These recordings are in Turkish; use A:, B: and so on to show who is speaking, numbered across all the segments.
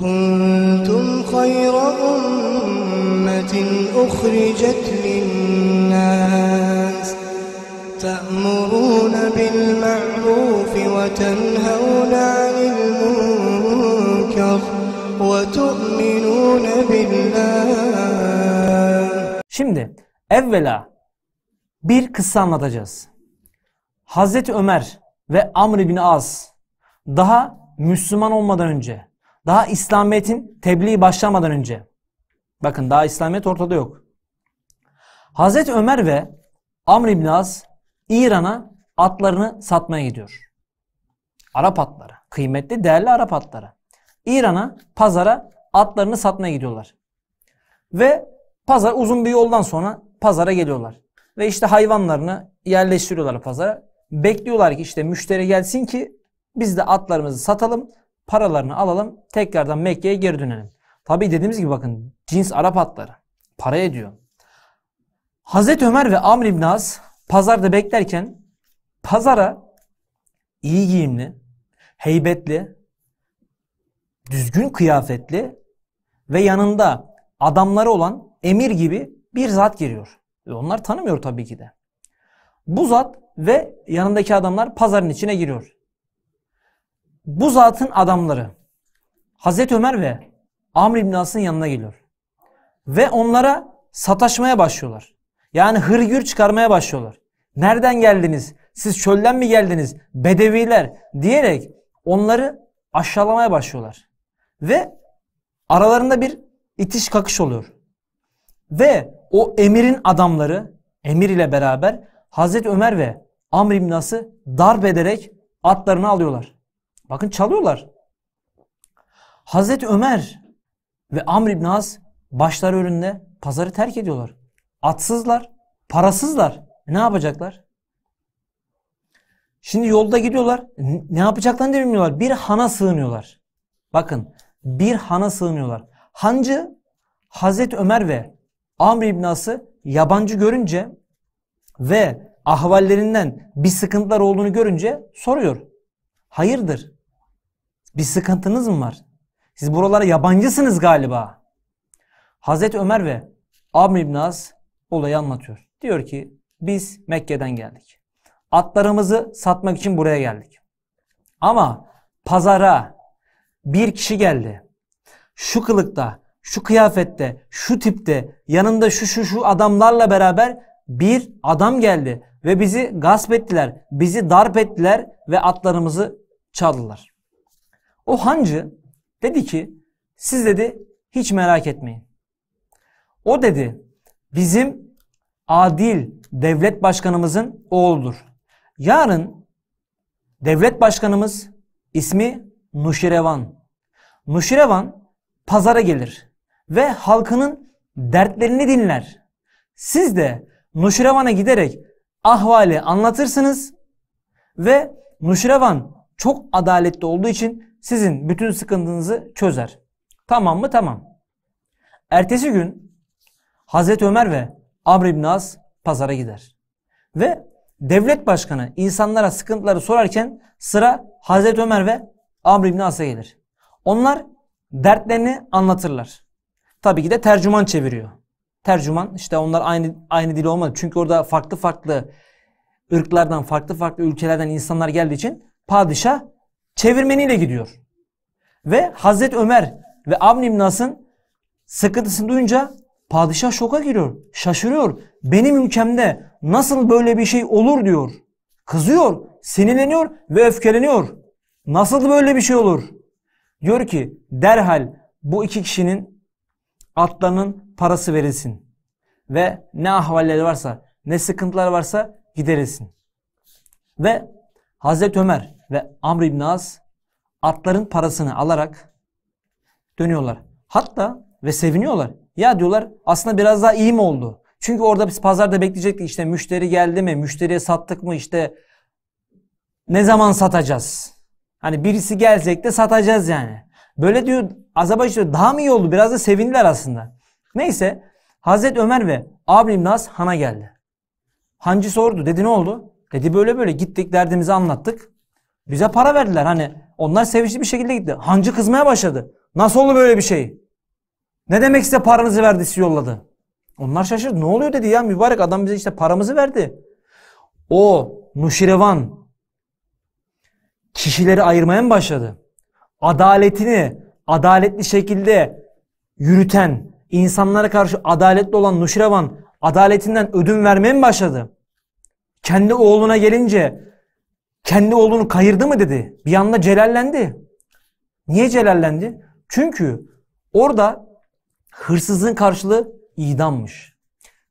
A: كنتم خير أمة أخرجت للناس تأمرون بالمعروف وتنهون عن المنكر وتؤمنون بالله Şimdi evvela bir kıssa anlatacağız. Hazreti Ömer ve Amr bin As daha Müslüman olmadan önce daha İslamiyet'in tebliği başlamadan önce. Bakın daha İslamiyet ortada yok. Hazreti Ömer ve Amr İbn As İran'a atlarını satmaya gidiyor. Arap atları. Kıymetli değerli Arap atları. İran'a pazara atlarını satmaya gidiyorlar. Ve pazar uzun bir yoldan sonra pazara geliyorlar. Ve işte hayvanlarını yerleştiriyorlar pazara. Bekliyorlar ki işte müşteri gelsin ki biz de atlarımızı satalım. Paralarını alalım. Tekrardan Mekke'ye geri dönelim. Tabi dediğimiz gibi bakın cins Arap atları. Para ediyor. Hazreti Ömer ve Amr İbn As pazarda beklerken pazara iyi giyimli, heybetli, düzgün kıyafetli ve yanında adamları olan emir gibi bir zat giriyor. Ve onlar tanımıyor tabii ki de. Bu zat ve yanındaki adamlar pazarın içine giriyor bu zatın adamları Hazreti Ömer ve Amr İbn As'ın yanına geliyor. Ve onlara sataşmaya başlıyorlar. Yani hırgür çıkarmaya başlıyorlar. Nereden geldiniz? Siz çölden mi geldiniz? Bedeviler diyerek onları aşağılamaya başlıyorlar. Ve aralarında bir itiş kakış oluyor. Ve o emirin adamları emir ile beraber Hazreti Ömer ve Amr İbn As'ı darp ederek atlarını alıyorlar. Bakın çalıyorlar. Hazreti Ömer ve Amr İbn As başları önünde pazarı terk ediyorlar. Atsızlar, parasızlar. Ne yapacaklar? Şimdi yolda gidiyorlar. Ne yapacaklarını bilmiyorlar. Bir hana sığınıyorlar. Bakın bir hana sığınıyorlar. Hancı Hazreti Ömer ve Amr İbn As'ı yabancı görünce ve ahvallerinden bir sıkıntılar olduğunu görünce soruyor. Hayırdır? Bir sıkıntınız mı var? Siz buralara yabancısınız galiba. Hazreti Ömer ve Amr İbn As olayı anlatıyor. Diyor ki biz Mekke'den geldik. Atlarımızı satmak için buraya geldik. Ama pazara bir kişi geldi. Şu kılıkta, şu kıyafette, şu tipte, yanında şu şu şu adamlarla beraber bir adam geldi ve bizi gasp ettiler, bizi darp ettiler ve atlarımızı çaldılar. O hancı dedi ki siz dedi hiç merak etmeyin. O dedi bizim adil devlet başkanımızın oğludur. Yarın devlet başkanımız ismi Nuşirevan. Nuşirevan pazara gelir ve halkının dertlerini dinler. Siz de Nuşirevan'a giderek ahvali anlatırsınız ve Nuşirevan çok adaletli olduğu için sizin bütün sıkıntınızı çözer. Tamam mı? Tamam. Ertesi gün Hazreti Ömer ve Amr ibn As pazara gider. Ve devlet başkanı insanlara sıkıntıları sorarken sıra Hazreti Ömer ve Amr ibn As'a gelir. Onlar dertlerini anlatırlar. Tabii ki de tercüman çeviriyor. Tercüman işte onlar aynı aynı dil olmadı. Çünkü orada farklı farklı ırklardan, farklı farklı ülkelerden insanlar geldiği için padişah çevirmeniyle gidiyor. Ve Hazreti Ömer ve Amr ibn As'ın sıkıntısını duyunca padişah şoka giriyor. Şaşırıyor. Benim ülkemde nasıl böyle bir şey olur diyor. Kızıyor, sinirleniyor ve öfkeleniyor. Nasıl böyle bir şey olur? Diyor ki derhal bu iki kişinin atlarının parası verilsin. Ve ne ahvalleri varsa, ne sıkıntılar varsa giderilsin. Ve Hazreti Ömer ve Amr ibn As atların parasını alarak dönüyorlar. Hatta ve seviniyorlar. Ya diyorlar aslında biraz daha iyi mi oldu? Çünkü orada biz pazarda bekleyecektik işte müşteri geldi mi, müşteriye sattık mı işte ne zaman satacağız? Hani birisi gelecek de satacağız yani. Böyle diyor Azerbaycan daha mı iyi oldu? Biraz da sevindiler aslında. Neyse Hazreti Ömer ve Abim ibn Han'a geldi. Hancı sordu. Dedi ne oldu? Dedi böyle böyle gittik derdimizi anlattık. Bize para verdiler hani. Onlar sevinçli bir şekilde gitti. Hancı kızmaya başladı. Nasıl oldu böyle bir şey? Ne demek size paranızı verdi sizi yolladı? Onlar şaşırdı. Ne oluyor dedi ya mübarek adam bize işte paramızı verdi. O Nuşirevan kişileri ayırmaya mı başladı? Adaletini adaletli şekilde yürüten, insanlara karşı adaletli olan Nuşirevan adaletinden ödün vermeye mi başladı? Kendi oğluna gelince kendi oğlunu kayırdı mı dedi. Bir anda celallendi. Niye celallendi? Çünkü orada hırsızın karşılığı idammış.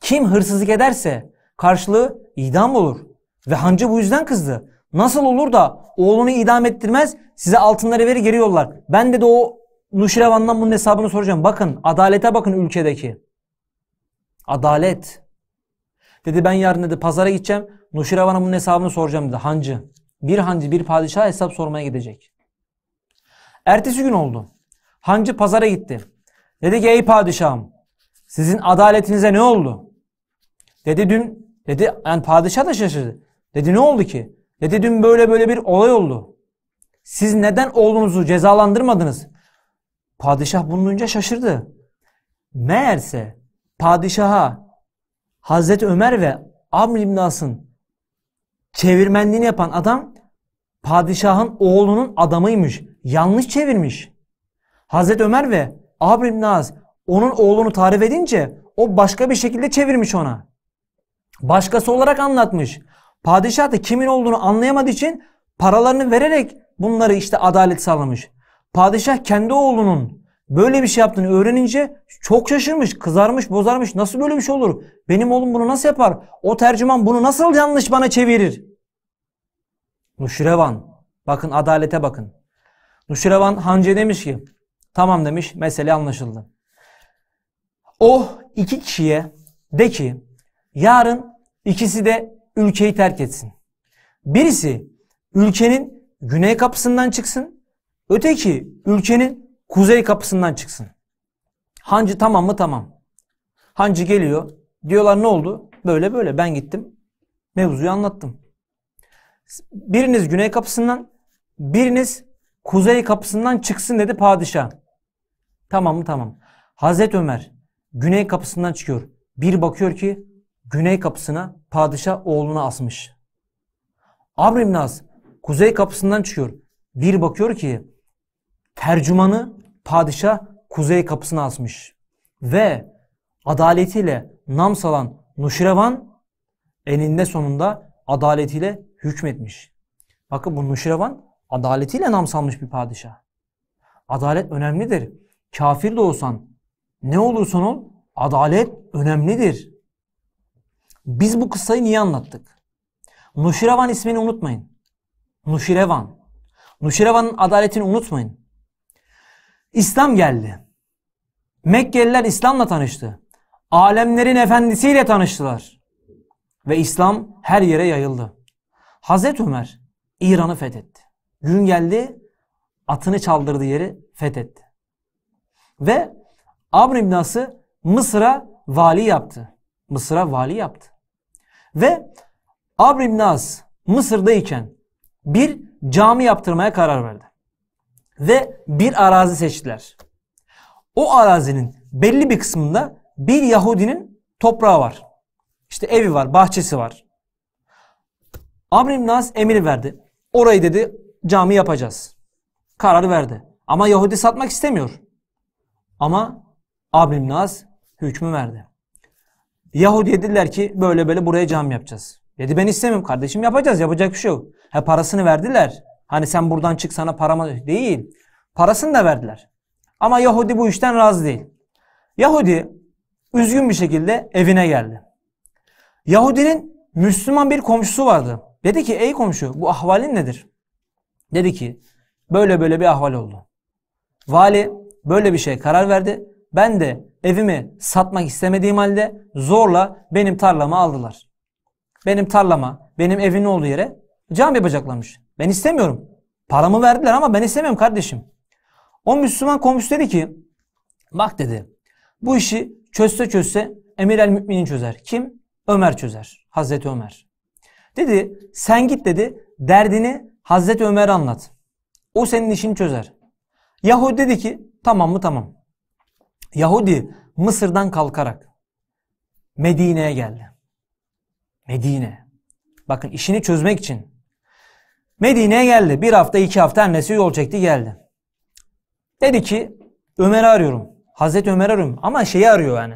A: Kim hırsızlık ederse karşılığı idam olur. Ve hancı bu yüzden kızdı. Nasıl olur da oğlunu idam ettirmez size altınları veri geri yollar. Ben de, de o Nuşirevan'dan bunun hesabını soracağım. Bakın adalete bakın ülkedeki. Adalet. Dedi ben yarın dedi pazara gideceğim. Nuşiravan'a bunun hesabını soracağım dedi. Hancı. Bir hancı bir padişah hesap sormaya gidecek. Ertesi gün oldu. Hancı pazara gitti. Dedi ki ey padişahım sizin adaletinize ne oldu? Dedi dün dedi yani padişah da şaşırdı. Dedi ne oldu ki? Dedi dün böyle böyle bir olay oldu. Siz neden oğlunuzu cezalandırmadınız? Padişah bunu duyunca şaşırdı. Meğerse padişaha Hazreti Ömer ve Amr İbn As'ın çevirmenliğini yapan adam padişahın oğlunun adamıymış. Yanlış çevirmiş. Hazreti Ömer ve Amr İbn As onun oğlunu tarif edince o başka bir şekilde çevirmiş ona. Başkası olarak anlatmış. Padişah da kimin olduğunu anlayamadığı için paralarını vererek bunları işte adalet sağlamış. Padişah kendi oğlunun Böyle bir şey yaptığını öğrenince çok şaşırmış, kızarmış, bozarmış. Nasıl böyle bir şey olur? Benim oğlum bunu nasıl yapar? O tercüman bunu nasıl yanlış bana çevirir? Nuşrevan. Bakın adalete bakın. Nuşrevan Hancı demiş ki tamam demiş mesele anlaşıldı. O iki kişiye de ki yarın ikisi de ülkeyi terk etsin. Birisi ülkenin güney kapısından çıksın. Öteki ülkenin kuzey kapısından çıksın. Hancı tamam mı? Tamam. Hancı geliyor. Diyorlar ne oldu? Böyle böyle ben gittim. Mevzuyu anlattım. Biriniz güney kapısından, biriniz kuzey kapısından çıksın dedi padişah. Tamam mı? Tamam. Hazreti Ömer güney kapısından çıkıyor. Bir bakıyor ki güney kapısına padişah oğlunu asmış. Abrimnaz kuzey kapısından çıkıyor. Bir bakıyor ki tercümanı padişah kuzey kapısını asmış. Ve adaletiyle nam salan Nuşrevan eninde sonunda adaletiyle hükmetmiş. Bakın bu Nuşrevan adaletiyle nam salmış bir padişah. Adalet önemlidir. Kafir de olsan ne olursan ol adalet önemlidir. Biz bu kıssayı niye anlattık? Nuşirevan ismini unutmayın. Nuşirevan. Nuşirevan'ın adaletini unutmayın. İslam geldi. Mekkeliler İslam'la tanıştı. Alemlerin efendisiyle tanıştılar. Ve İslam her yere yayıldı. Hazreti Ömer İran'ı fethetti. Gün geldi atını çaldırdığı yeri fethetti. Ve Amr İbn As'ı Mısır'a vali yaptı. Mısır'a vali yaptı. Ve Amr İbn As Mısır'dayken bir cami yaptırmaya karar verdi ve bir arazi seçtiler. O arazinin belli bir kısmında bir Yahudinin toprağı var. İşte evi var, bahçesi var. Amr ibn Nas emir verdi. Orayı dedi cami yapacağız. Kararı verdi. Ama Yahudi satmak istemiyor. Ama Amr ibn Nas hükmü verdi. Yahudi dediler ki böyle böyle buraya cami yapacağız. Dedi ben istemiyorum kardeşim yapacağız yapacak bir şey yok. He parasını verdiler. Hani sen buradan çık sana parama değil. Parasını da verdiler. Ama Yahudi bu işten razı değil. Yahudi üzgün bir şekilde evine geldi. Yahudinin Müslüman bir komşusu vardı. Dedi ki ey komşu bu ahvalin nedir? Dedi ki böyle böyle bir ahval oldu. Vali böyle bir şey karar verdi. Ben de evimi satmak istemediğim halde zorla benim tarlamı aldılar. Benim tarlama, benim evin olduğu yere cam yapacaklarmış. Ben istemiyorum. Paramı verdiler ama ben istemiyorum kardeşim. O Müslüman komşu dedi ki bak dedi bu işi çözse çözse Emir el Mümin'in çözer. Kim? Ömer çözer. Hazreti Ömer. Dedi sen git dedi derdini Hazreti Ömer'e anlat. O senin işini çözer. Yahudi dedi ki tamam mı tamam. Yahudi Mısır'dan kalkarak Medine'ye geldi. Medine. Bakın işini çözmek için Medine'ye geldi. Bir hafta iki hafta annesi yol çekti geldi. Dedi ki Ömer'i arıyorum. Hazreti Ömer arıyorum. Ama şeyi arıyor yani.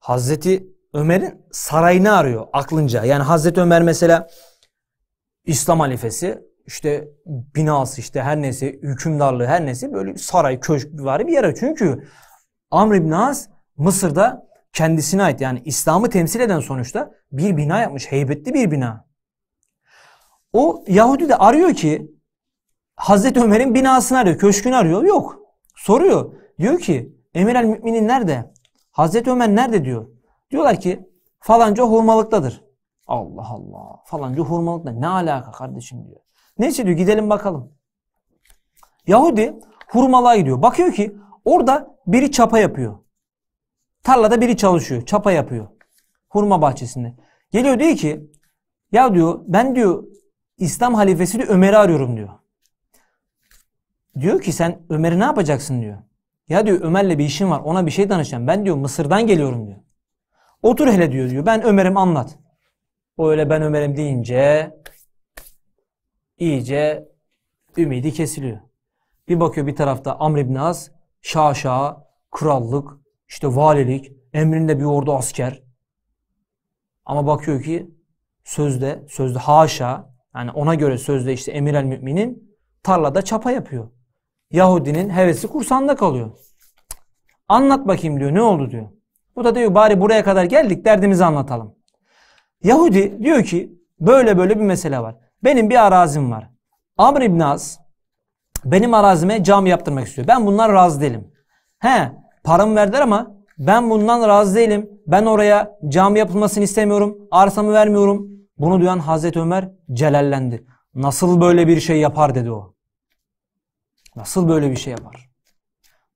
A: Hazreti Ömer'in sarayını arıyor aklınca. Yani Hazreti Ömer mesela İslam halifesi işte binası işte her neyse hükümdarlığı her neyse böyle saray köşk var bir yere. Çünkü Amr ibn As Mısır'da kendisine ait yani İslam'ı temsil eden sonuçta bir bina yapmış. Heybetli bir bina. O Yahudi de arıyor ki Hazreti Ömer'in binasını arıyor, köşkünü arıyor. Yok. Soruyor. Diyor ki Emir el Müminin nerede? Hazreti Ömer nerede diyor. Diyorlar ki falanca hurmalıktadır. Allah Allah. Falanca hurmalıkta ne alaka kardeşim diyor. Neyse diyor gidelim bakalım. Yahudi hurmalığa gidiyor. Bakıyor ki orada biri çapa yapıyor. Tarlada biri çalışıyor. Çapa yapıyor. Hurma bahçesinde. Geliyor diyor ki ya diyor ben diyor İslam halifesini Ömer'i arıyorum diyor. Diyor ki sen Ömer'i ne yapacaksın diyor. Ya diyor Ömer'le bir işim var ona bir şey danışacağım. Ben diyor Mısır'dan geliyorum diyor. Otur hele diyor diyor. Ben Ömer'im anlat. O öyle ben Ömer'im deyince iyice ümidi kesiliyor. Bir bakıyor bir tarafta Amr ibn Az şaşa, krallık, işte valilik, emrinde bir ordu asker. Ama bakıyor ki sözde, sözde haşa yani ona göre sözde işte emir el müminin tarlada çapa yapıyor. Yahudinin hevesi kursanda kalıyor. Anlat bakayım diyor ne oldu diyor. Bu da diyor bari buraya kadar geldik derdimizi anlatalım. Yahudi diyor ki böyle böyle bir mesele var. Benim bir arazim var. Amr İbn As benim arazime cam yaptırmak istiyor. Ben bunlar razı değilim. He paramı verdiler ama ben bundan razı değilim. Ben oraya cam yapılmasını istemiyorum. Arsamı vermiyorum. Bunu duyan Hazreti Ömer celallendi. Nasıl böyle bir şey yapar dedi o. Nasıl böyle bir şey yapar?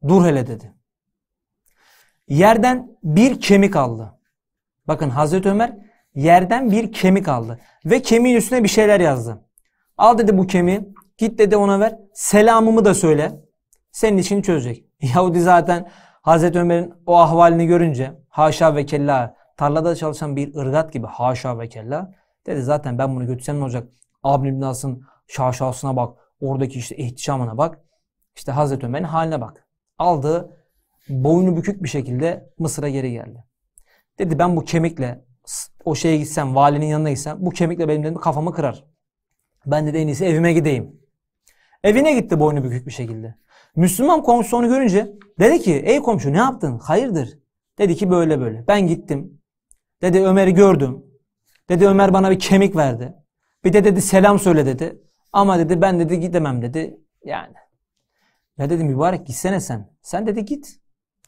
A: Dur hele dedi. Yerden bir kemik aldı. Bakın Hazreti Ömer yerden bir kemik aldı. Ve kemiğin üstüne bir şeyler yazdı. Al dedi bu kemiği. Git dedi ona ver. Selamımı da söyle. Senin işini çözecek. Yahudi zaten Hazreti Ömer'in o ahvalini görünce haşa ve kella tarlada çalışan bir ırgat gibi haşa ve kella Dedi zaten ben bunu götürsem ne olacak? Abdül İbn As'ın şaşasına bak. Oradaki işte ihtişamına bak. İşte Hazreti Ömer'in haline bak. Aldı boynu bükük bir şekilde Mısır'a geri geldi. Dedi ben bu kemikle o şeye gitsem, valinin yanına gitsem bu kemikle benim dedim kafamı kırar. Ben dedi en iyisi evime gideyim. Evine gitti boynu bükük bir şekilde. Müslüman komşusu onu görünce dedi ki ey komşu ne yaptın? Hayırdır? Dedi ki böyle böyle. Ben gittim. Dedi Ömer'i gördüm. Dedi Ömer bana bir kemik verdi. Bir de dedi selam söyle dedi. Ama dedi ben dedi gidemem dedi. Yani. Ya dedim mübarek gitsene sen. Sen dedi git.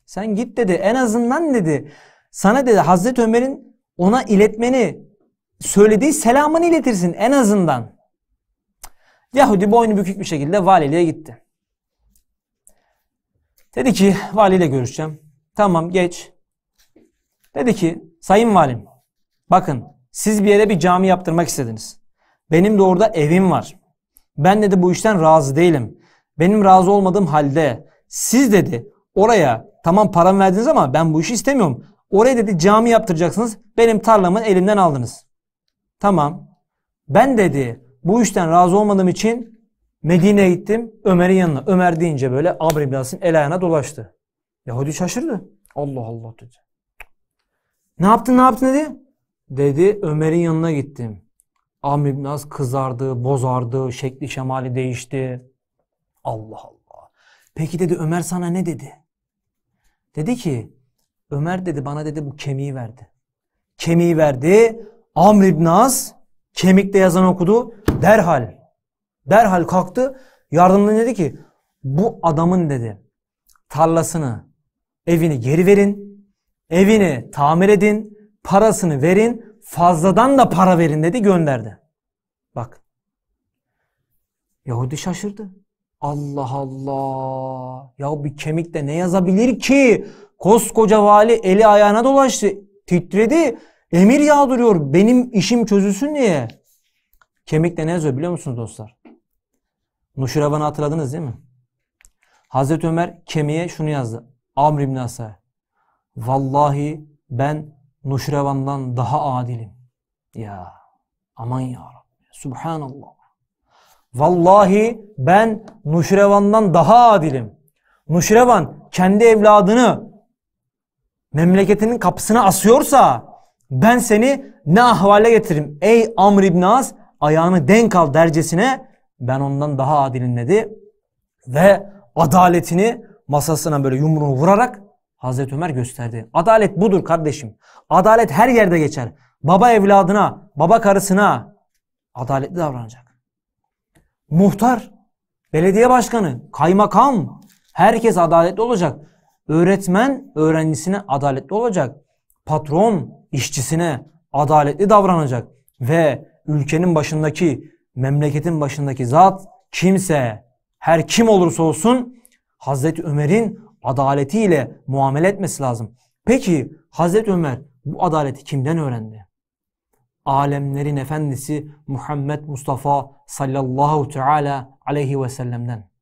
A: Sen git dedi. En azından dedi sana dedi Hazreti Ömer'in ona iletmeni söylediği selamını iletirsin en azından. Yahudi boynu bükük bir şekilde valiliğe gitti. Dedi ki valiyle görüşeceğim. Tamam geç. Dedi ki sayın valim bakın siz bir yere bir cami yaptırmak istediniz. Benim de orada evim var. Ben dedi bu işten razı değilim. Benim razı olmadığım halde siz dedi oraya tamam param verdiniz ama ben bu işi istemiyorum. Oraya dedi cami yaptıracaksınız. Benim tarlamı elimden aldınız. Tamam. Ben dedi bu işten razı olmadığım için Medine'ye gittim Ömer'in yanına. Ömer deyince böyle Amr ibn el ayağına dolaştı. Yahudi şaşırdı. Allah Allah dedi. Ne yaptın ne yaptın dedi. Dedi Ömer'in yanına gittim. Amr İbn As kızardı, bozardı, şekli şemali değişti. Allah Allah. Peki dedi Ömer sana ne dedi? Dedi ki Ömer dedi bana dedi bu kemiği verdi. Kemiği verdi. Amr İbn As kemikte yazan okudu. Derhal derhal kalktı. Yardımcı dedi ki bu adamın dedi tarlasını evini geri verin. Evini tamir edin parasını verin fazladan da para verin dedi gönderdi. Bak. Yahudi şaşırdı. Allah Allah. Ya bir kemikte ne yazabilir ki? Koskoca vali eli ayağına dolaştı. Titredi. Emir yağdırıyor. Benim işim çözülsün diye. Kemikte ne yazıyor biliyor musunuz dostlar? Nuşiravan'ı hatırladınız değil mi? Hazreti Ömer kemiğe şunu yazdı. Amr ibn Asa'ya. Vallahi ben Nuşrevan'dan daha adilim. Ya aman ya Rabbi. Subhanallah. Vallahi ben Nuşrevan'dan daha adilim. Nuşrevan kendi evladını memleketinin kapısına asıyorsa ben seni ne ahvale getiririm ey Amr ibn Az ayağını denk al dercesine ben ondan daha adilim dedi ve adaletini masasına böyle yumruğunu vurarak Hazreti Ömer gösterdi. Adalet budur kardeşim. Adalet her yerde geçer. Baba evladına, baba karısına adaletli davranacak. Muhtar, belediye başkanı, kaymakam herkes adaletli olacak. Öğretmen öğrencisine adaletli olacak. Patron işçisine adaletli davranacak ve ülkenin başındaki, memleketin başındaki zat kimse her kim olursa olsun Hazreti Ömer'in adaletiyle muamele etmesi lazım. Peki Hazreti Ömer bu adaleti kimden öğrendi? Alemlerin efendisi Muhammed Mustafa sallallahu teala aleyhi ve sellem'den.